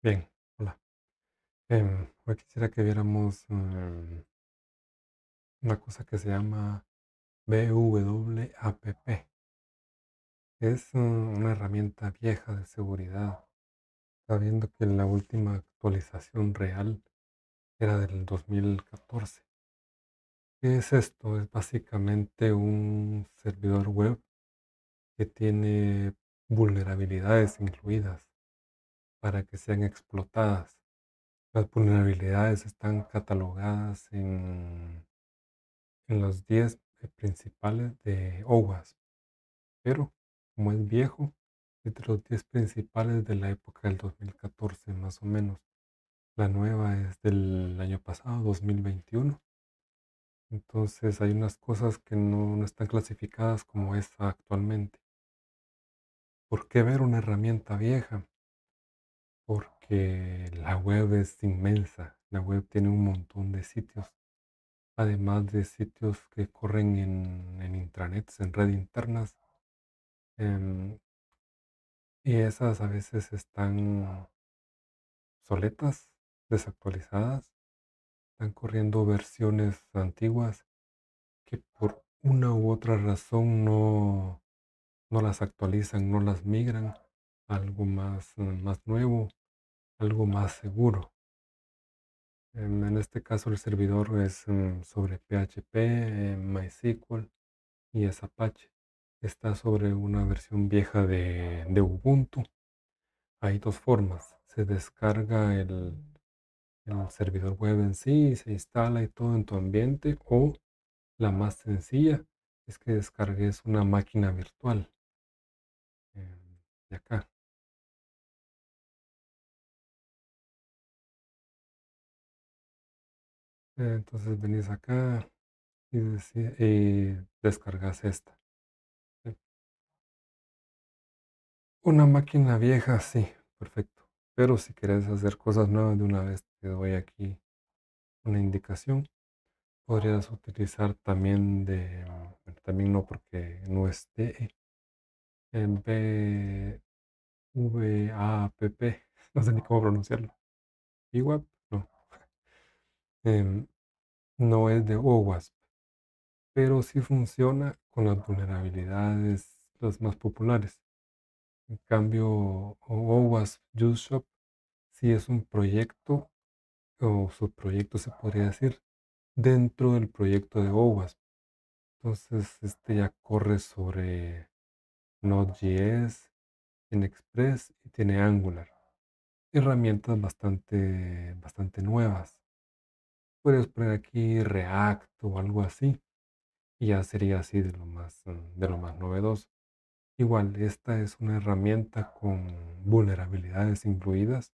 Bien, hola. Em, hoy quisiera que viéramos em, una cosa que se llama BWAPP. Es una herramienta vieja de seguridad. Sabiendo que la última actualización real era del 2014. ¿Qué es esto? Es básicamente un servidor web que tiene vulnerabilidades incluidas para que sean explotadas. Las vulnerabilidades están catalogadas en, los 10 eh, principales de OWASP, pero como es viejo, entre los 10 principales de la época del 2014 más o menos. La nueva es del año pasado, 2021. Entonces hay unas cosas que no, no están clasificadas como esta actualmente. ¿Por qué ver una herramienta vieja? porque la web es inmensa, la web tiene un montón de sitios, además de sitios que corren en, en intranets, en redes internas, em, y esas a veces están soletas, desactualizadas, están corriendo versiones antiguas que por una u otra razón no, las actualizan, no las migran, a algo más nuevo algo más seguro. En este caso el servidor es mm, sobre PHP, MySQL y es Apache. Está sobre una versión vieja de, Ubuntu. Hay dos formas. Se descarga el, servidor web en sí, se instala y todo en tu ambiente o la más sencilla es que descargues una máquina virtual Y eh, acá. Entonces venís acá y, y descargas esta. Eh, una máquina vieja, sí, perfecto. Pero si querés hacer cosas nuevas de una vez, te doy aquí una indicación. Podrías utilizar también de, mm, también no porque no esté, en p no sé ni cómo pronunciarlo. igual Em, no es de OWASP, pero sí funciona con las vulnerabilidades las más populares. En cambio, OWASP Use Shop sí es un proyecto, o subproyecto se podría decir, dentro del proyecto de OWASP. Entonces, este ya corre sobre Node.js, en Express y tiene Angular. Herramientas bastante, bastante nuevas podrías poner aquí React o algo así. Y ya sería así de lo más, mm, de lo más novedoso. Igual, esta es una herramienta con vulnerabilidades incluidas.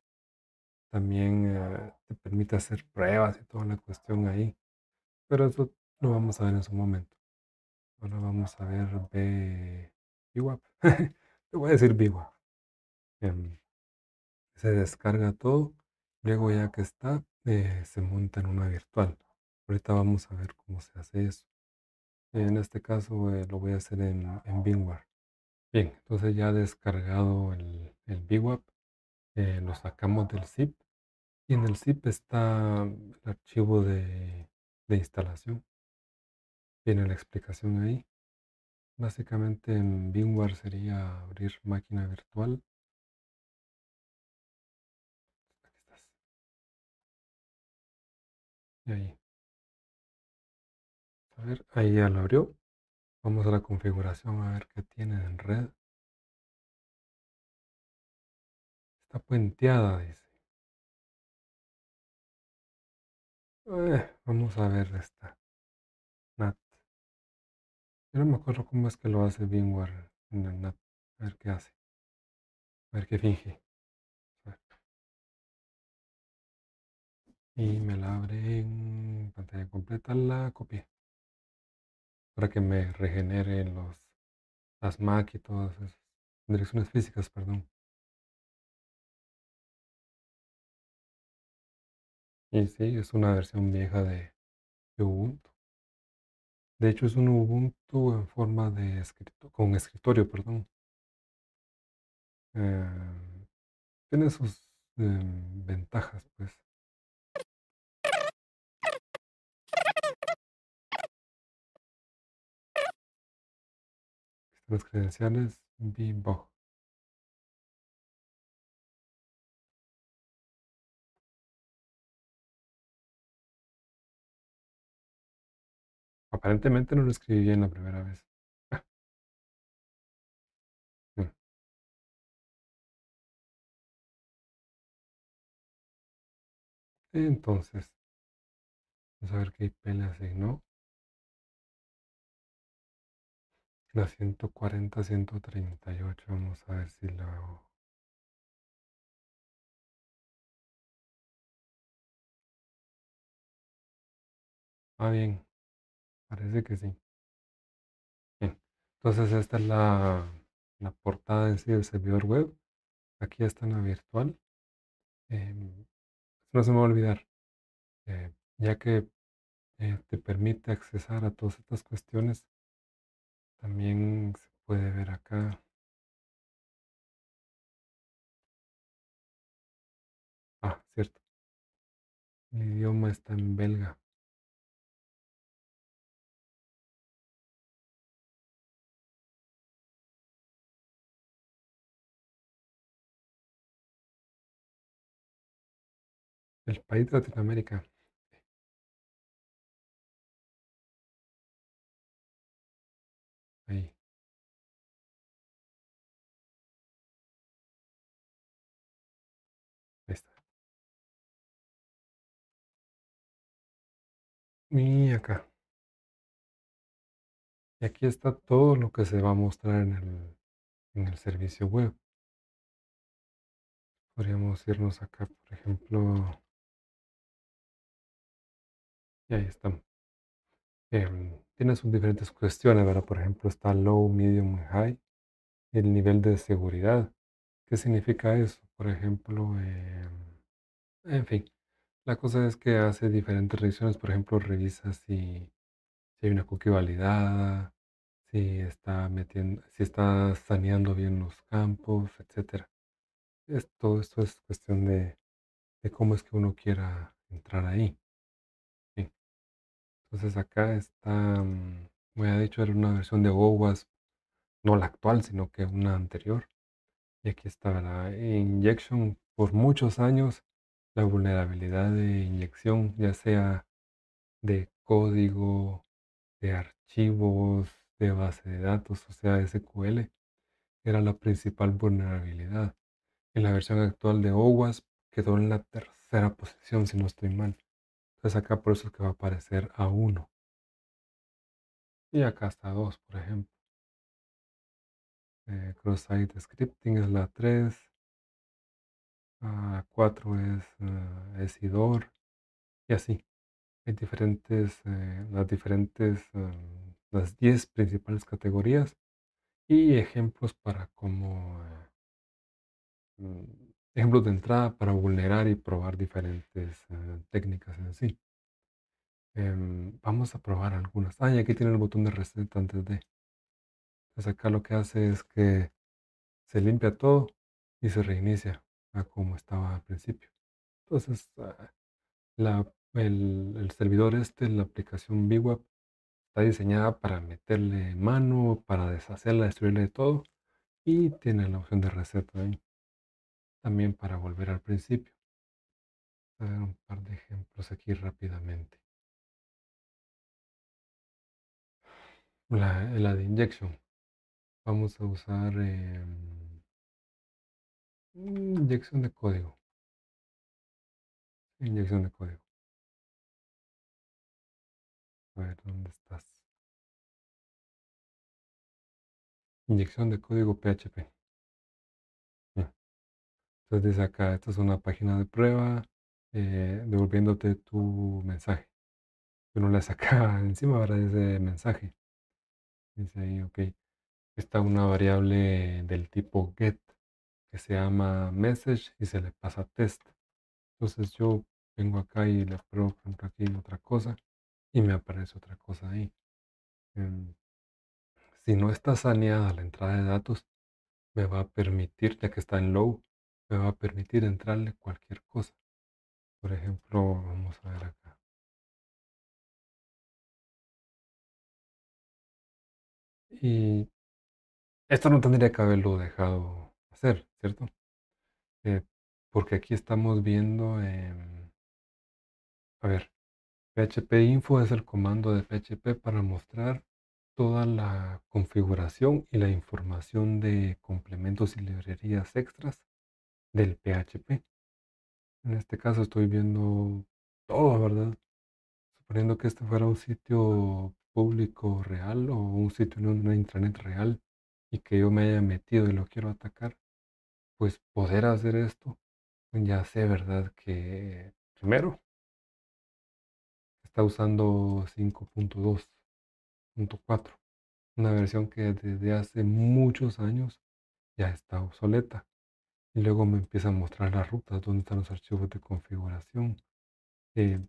También eh, te permite hacer pruebas y toda la cuestión ahí. Pero eso lo vamos a ver en su momento. Ahora vamos a ver B... Te voy a decir BWAP. Em, se descarga todo. Luego ya que está, eh, se monta en una virtual. Ahorita vamos a ver cómo se hace eso. En este caso eh, lo voy a hacer en, en VMware. Bien, entonces ya descargado el, el eh, lo sacamos del zip y en el zip está el archivo de, instalación. Tiene la explicación ahí. Básicamente en VMware sería abrir máquina virtual Y ahí. A ver, ahí ya lo abrió. Vamos a la configuración a ver qué tiene en red. Está puenteada, dice. Eh, vamos a ver esta. NAT. Yo no me acuerdo cómo es que lo hace bien en el NAT. A ver qué hace. A ver qué finge. y me la abre en pantalla completa, la copié para que me regenere los, las MAC y todas esas direcciones físicas, perdón. Y sí, es una versión vieja de, Ubuntu. De hecho, es un Ubuntu en forma de escritorio, con escritorio, perdón. Eh, tiene sus em, ventajas, pues. Las credenciales Bimbo. Aparentemente no lo escribí bien la primera vez. Mm. Entonces, vamos a ver qué IP le asignó. La 140, 138. Vamos a ver si la Ah, bien. Parece que sí. Bien. Entonces esta es la, portada en sí del servidor web. Aquí está en la virtual. Em, no se me va a olvidar, eh, ya que eh, te permite accesar a todas estas cuestiones también se puede ver acá. Ah, cierto. El idioma está en belga. El país de Latinoamérica. Y acá. Y aquí está todo lo que se va a mostrar en el, en el servicio web. Podríamos irnos acá, por ejemplo. Y ahí estamos. Eh, em, tiene diferentes cuestiones, ¿verdad? Por ejemplo, está low, medium, high. El nivel de seguridad. ¿Qué significa eso? Por ejemplo, em, en fin, la cosa es que hace diferentes revisiones, por ejemplo, revisa si, hay una cookie validada, si está metiendo, si está saneando bien los campos, etcétera. todo esto es cuestión de, cómo es que uno quiera entrar ahí. Entonces acá está, como mm, ya he dicho, era una versión de OWASP, no la actual, sino que una anterior. Y aquí está la injection por muchos años la vulnerabilidad de inyección, ya sea de código, de archivos, de base de datos, o sea, SQL, era la principal vulnerabilidad. En la versión actual de OWASP quedó en la tercera posición, si no estoy mal. Entonces acá por eso es que va a aparecer a 1. Y acá está 2, por ejemplo. Eh, Cross-site scripting es la 3. 4 ah, cuatro es, uh, y así. Hay diferentes, eh, las diferentes, em, las 10 principales categorías y ejemplos para cómo, eh, mm, ejemplos de entrada para vulnerar y probar diferentes técnicas en sí. Em, vamos a probar algunas. Ah, y aquí tiene el botón de reset antes de. Entonces acá lo que hace es que se limpia todo y se reinicia como estaba al principio. Entonces, ah, la, el, servidor este, la aplicación BWAP, está diseñada para meterle mano, para deshacerla, destruirle de todo y tiene la opción de reset también, también para volver al principio. A un par de ejemplos aquí rápidamente. La, de injection. Vamos a usar... Em, Inyección de código. Inyección de código. A ver, ¿dónde estás? Inyección de código PHP. Entonces dice acá, esta es una página de prueba eh, devolviéndote tu mensaje. Pero la saca encima ahora ese mensaje. Dice ahí, ok. Está una variable del tipo get se llama message y se le pasa test. Entonces yo vengo acá y le pruebo, aquí otra cosa y me aparece otra cosa ahí. Em, si no está saneada la entrada de datos, me va a permitir, ya que está en low, me va a permitir entrarle cualquier cosa. Por ejemplo, vamos a ver acá. Y esto no tendría que haberlo dejado hacer, ¿cierto? Eh, porque aquí estamos viendo, a ver, PHP info es el comando de PHP para mostrar toda la configuración y la información de complementos y librerías extras del PHP. En este caso estoy viendo todo, ¿verdad? Suponiendo que este fuera un sitio público real o un sitio en una intranet real y que yo me haya metido y lo quiero atacar, pues poder hacer esto, pues, ya sé, ¿verdad? Que primero está usando 5.2.4, una versión que desde hace muchos años ya está obsoleta. Y luego me empieza a mostrar las rutas, donde están los archivos de configuración, eh,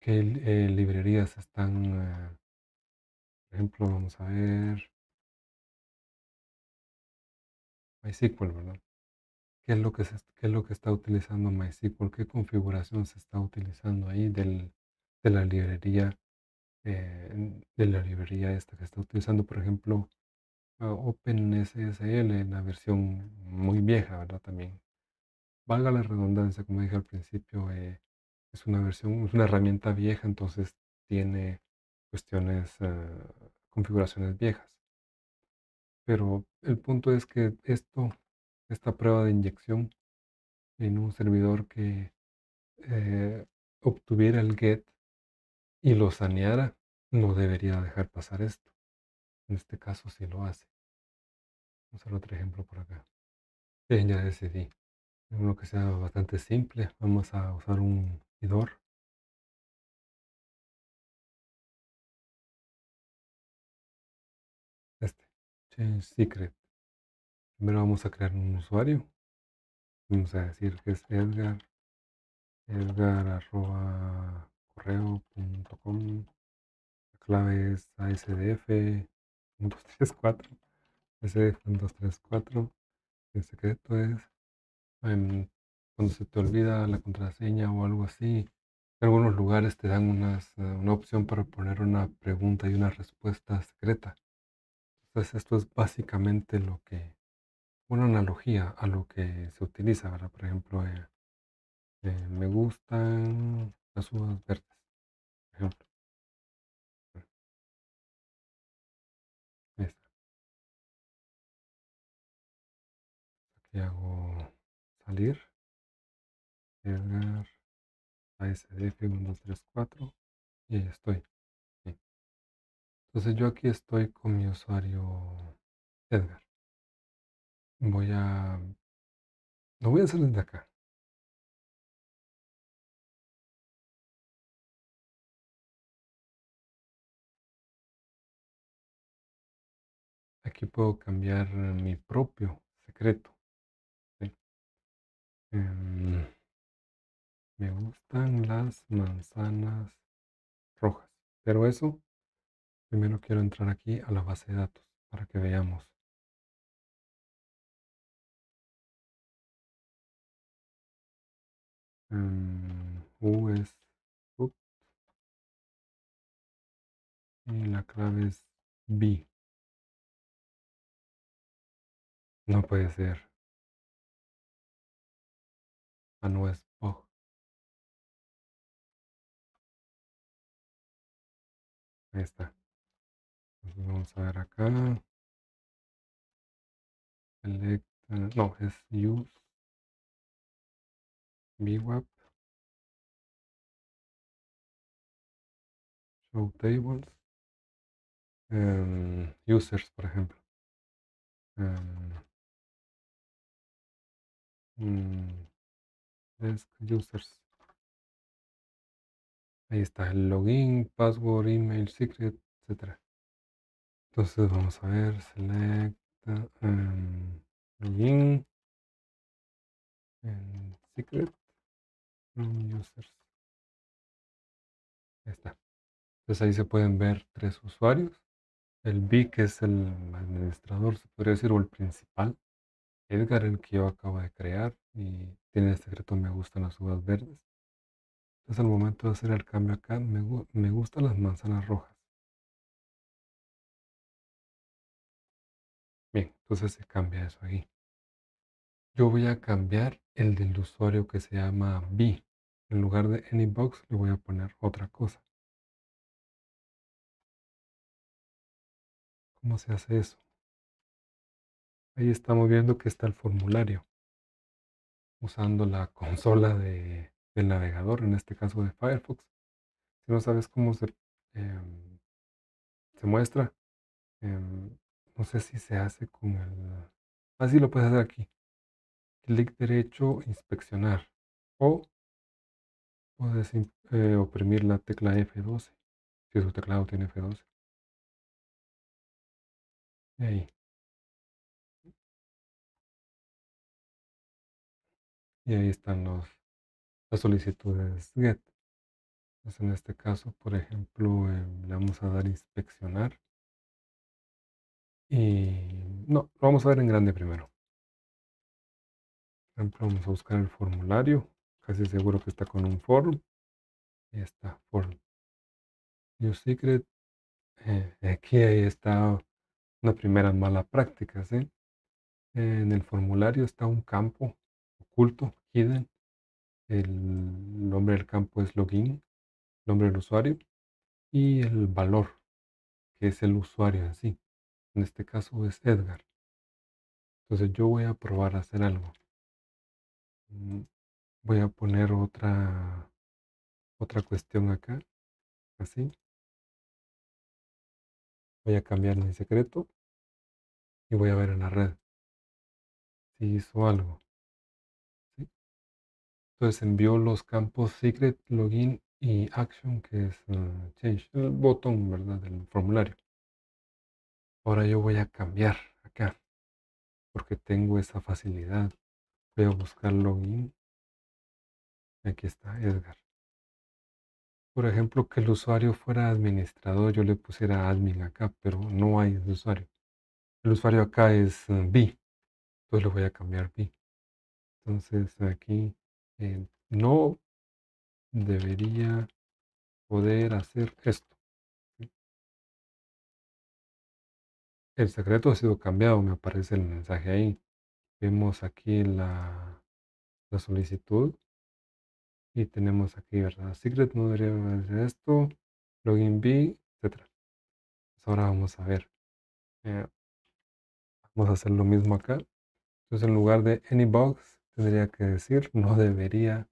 qué eh, librerías están, eh, por ejemplo, vamos a ver, MySQL, ¿verdad? ¿Qué es, lo que lo que está utilizando MySQL? ¿Qué configuración se está utilizando ahí de la librería eh, de la librería esta que está utilizando, por ejemplo, ah, OpenSSL en la versión muy vieja, ¿verdad? También. Valga la redundancia, como dije al principio, eh, es una versión, es una herramienta vieja, entonces tiene cuestiones, ah, configuraciones viejas. Pero el punto es que esto, esta prueba de inyección en un servidor que eh, obtuviera el GET y lo saneara, no debería dejar pasar esto. En este caso sí lo hace. Vamos a otro ejemplo por acá. Bien, ya decidí. Uno que sea bastante simple. Vamos a usar un idor Secret. Primero vamos a crear un usuario. Vamos a decir que es Edgar. Edgar arroba La clave es asdf Asdf.234. El secreto es cuando se te olvida la contraseña o algo así. En algunos lugares te dan eh, una opción para poner una pregunta y una respuesta secreta. Entonces esto es básicamente lo que, una analogía a lo que se utiliza, ¿verdad? Por ejemplo, eh, eh me gustan las uvas verdes, por ejemplo. Ahí Aquí hago salir, cargar ASDF 1, 2, 3, 4 y ahí estoy. Entonces yo aquí estoy con mi usuario Edgar. Voy a... Lo voy a hacer desde acá. aquí puedo cambiar mi propio secreto. Em, me gustan las manzanas rojas, pero eso Primero quiero entrar aquí a la base de datos para que veamos. Mm, U es y la clave es B. No puede ser. Ah, no es POG. Ahí está. Pues, vamos a ver acá. no, es use VWAP. Show tables. Em, users, por ejemplo. Em, mm, users. Ahí está el login, password, email, secret, etc. Entonces vamos a ver, select em, secret from users. Ahí está. Entonces ahí se pueden ver tres usuarios. El B que es el administrador, se podría decir, o el principal. Edgar, el que yo acabo de crear y tiene el este secreto me gustan las uvas verdes. Entonces al momento de hacer el cambio acá, me gustan las manzanas rojas. Entonces se cambia eso ahí. Yo voy a cambiar el del usuario que se llama B. En lugar de AnyBox le voy a poner otra cosa. ¿Cómo se hace eso? Ahí estamos viendo que está el formulario. Usando la consola del navegador, en este caso de Firefox. Si no sabes cómo se, em, se muestra, em, no sé si se hace con el... Así lo puedes hacer aquí. Clic derecho, inspeccionar. O puedes eh, oprimir la tecla F12, si su teclado tiene F12. Y ahí. Y ahí están los, las solicitudes GET. Entonces en este caso, por ejemplo, eh, le vamos a dar inspeccionar. Y eh, no, lo vamos a ver en grande primero. vamos a buscar el formulario. Casi seguro que está con un form. Ahí está, form. New Secret. Eh, aquí ahí está una primera mala práctica. en el formulario está un campo oculto, hidden. El nombre del campo es login, nombre del usuario y el valor que es el usuario en sí en este caso es Edgar. Entonces yo voy a probar a hacer algo. Mm, voy a poner otra, otra cuestión acá, así. Voy a cambiar mi secreto y voy a ver en la red si hizo algo. Entonces envió los campos secret, login y action, que es eh, change, el botón ¿verdad? del formulario. Ahora yo voy a cambiar acá porque tengo esa facilidad. Voy a buscar login. Aquí está Edgar. Por ejemplo, que el usuario fuera administrador, yo le pusiera admin acá, pero no hay usuario. El usuario acá es eh, B. Entonces le voy a cambiar B. Entonces aquí eh, no debería poder hacer esto. El secreto ha sido cambiado, me aparece el mensaje ahí. Vemos aquí la, solicitud y tenemos aquí, ¿verdad? Secret no debería aparecer esto, login B, etc. Pues ahora vamos a ver. Eh, vamos a hacer lo mismo acá. Entonces en lugar de any box tendría que decir no debería.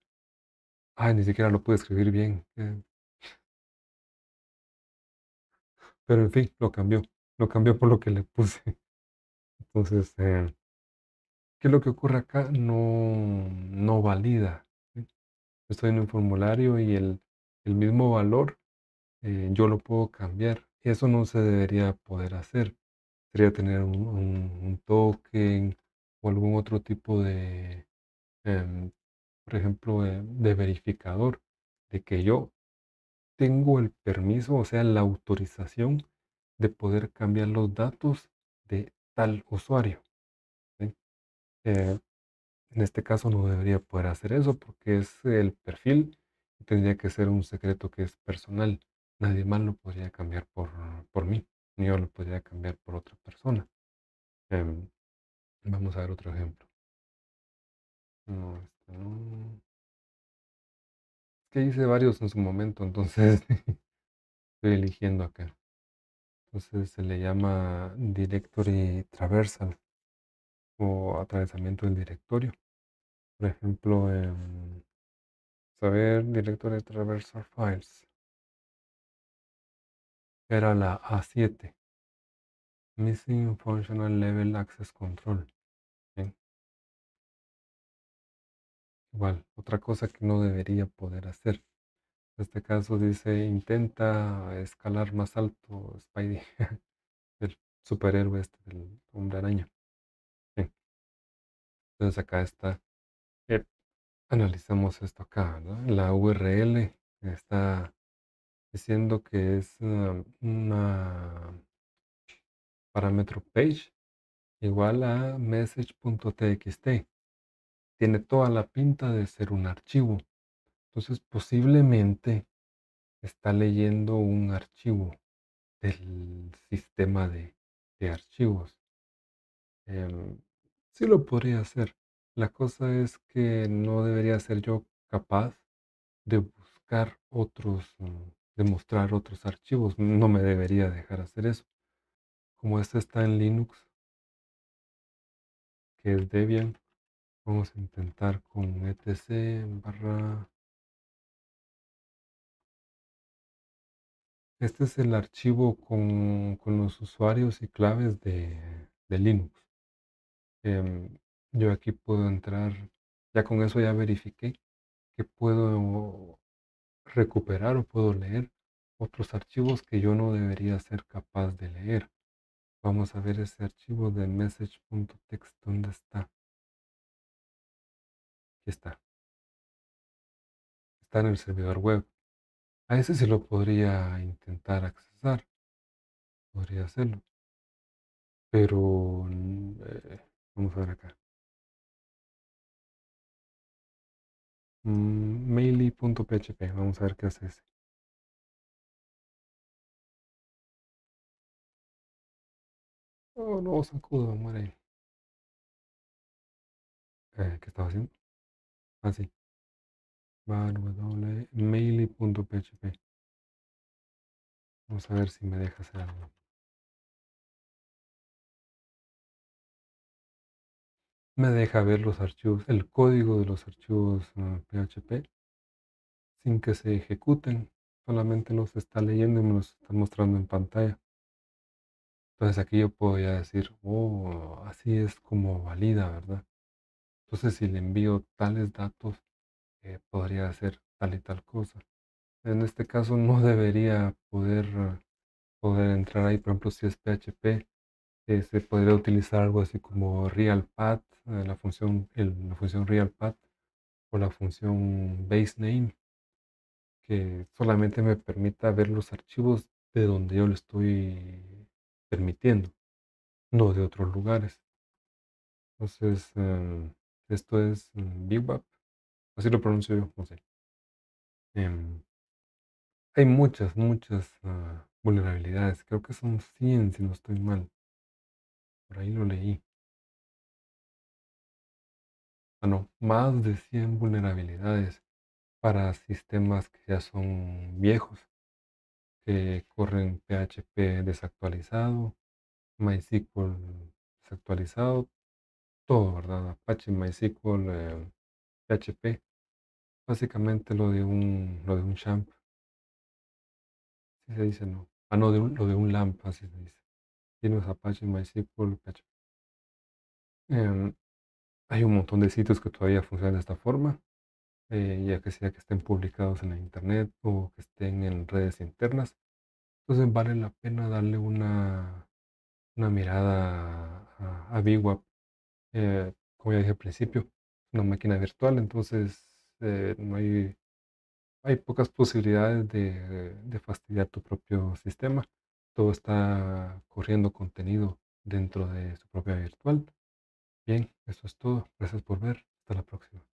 Ay, ah, ni siquiera lo pude escribir bien. Eh. Pero en fin, lo cambió lo cambió por lo que le puse. Entonces, eh, ¿qué lo que ocurre acá? No, no valida. Estoy en un formulario y el, el mismo valor eh, yo lo puedo cambiar. Eso no se debería poder hacer. Sería tener un, token o algún otro tipo de, em, por ejemplo, eh, de verificador de que yo tengo el permiso, o sea, la autorización de poder cambiar los datos de tal usuario. Eh, en este caso no debería poder hacer eso porque es el perfil y tendría que ser un secreto que es personal. Nadie más lo podría cambiar por, por mí, ni yo lo podría cambiar por otra persona. Em, vamos a ver otro ejemplo. Este, que hice varios en su momento, entonces estoy eligiendo acá. Entonces se le llama directory traversal o atravesamiento del directorio. Por ejemplo, saber directory traversal files. Era la A7. Missing Functional Level Access Control. Igual, otra cosa que no debería poder hacer. En este caso dice, intenta escalar más alto, Spidey, el superhéroe este, el hombre araña. Entonces acá está, analizamos esto acá, La URL está diciendo que es um, una, parámetro page igual a message.txt. Tiene toda la pinta de ser un archivo entonces posiblemente está leyendo un archivo del sistema de, archivos. Em, sí lo podría hacer. La cosa es que no debería ser yo capaz de buscar otros, mm, de mostrar otros archivos. No me debería dejar hacer eso. Como este está en Linux, que es Debian, vamos a intentar con etc barra Este es el archivo con, los usuarios y claves de, Linux. Em, yo aquí puedo entrar, ya con eso ya verifiqué que puedo recuperar o puedo leer otros archivos que yo no debería ser capaz de leer. Vamos a ver ese archivo de message.txt. ¿dónde está? Aquí está. Está en el servidor web. A ese se lo podría intentar accesar, podría hacerlo. Pero mm, eh, vamos a ver acá. maily.php, mm, vamos a ver qué hace ese. Oh, no, sacudo, muere. Eh, ¿Qué estaba haciendo? Ah, sí. a w, .php Vamos a ver si me deja hacer algo. Me deja ver los archivos, el código de los archivos PHP eh, sin que se ejecuten. Solamente los está leyendo y me los está mostrando en pantalla. Entonces aquí yo puedo ya decir, oh, así es como valida, ¿verdad? Entonces si le envío tales datos, eh, podría hacer tal y tal cosa en este caso no debería poder, poder entrar ahí, por ejemplo, si es PHP, eh, se podría utilizar algo así como RealPath, eh, la función, la función RealPath o la función BaseName, que solamente me permita ver los archivos de donde yo lo estoy permitiendo, no de otros lugares. Entonces, em, esto es em, bigwap, así lo pronuncio yo, no sé. Em, hay muchas, muchas ah, vulnerabilidades. Creo que son 100, si no estoy mal. Por ahí lo leí. bueno más de 100 vulnerabilidades para sistemas que ya son viejos, que corren PHP desactualizado, MySQL desactualizado, todo, ¿verdad? Apache, MySQL, PHP, eh, básicamente lo de un, lo de un champ se dice, ¿no? Ah, no, de un, lo de un lamp, así se dice. Linux Apache, MySQL, Eh, hay un montón de sitios que todavía funcionan de esta forma, eh, ya que sea que estén publicados en la internet o que estén en redes internas. Entonces vale la pena darle una, una mirada a, a eh, como ya dije al principio, es una máquina virtual, entonces eh, no hay hay pocas posibilidades de, fastidiar tu propio sistema. Todo está corriendo contenido dentro de su propia virtual. Bien, eso es todo. Gracias por ver. Hasta la próxima.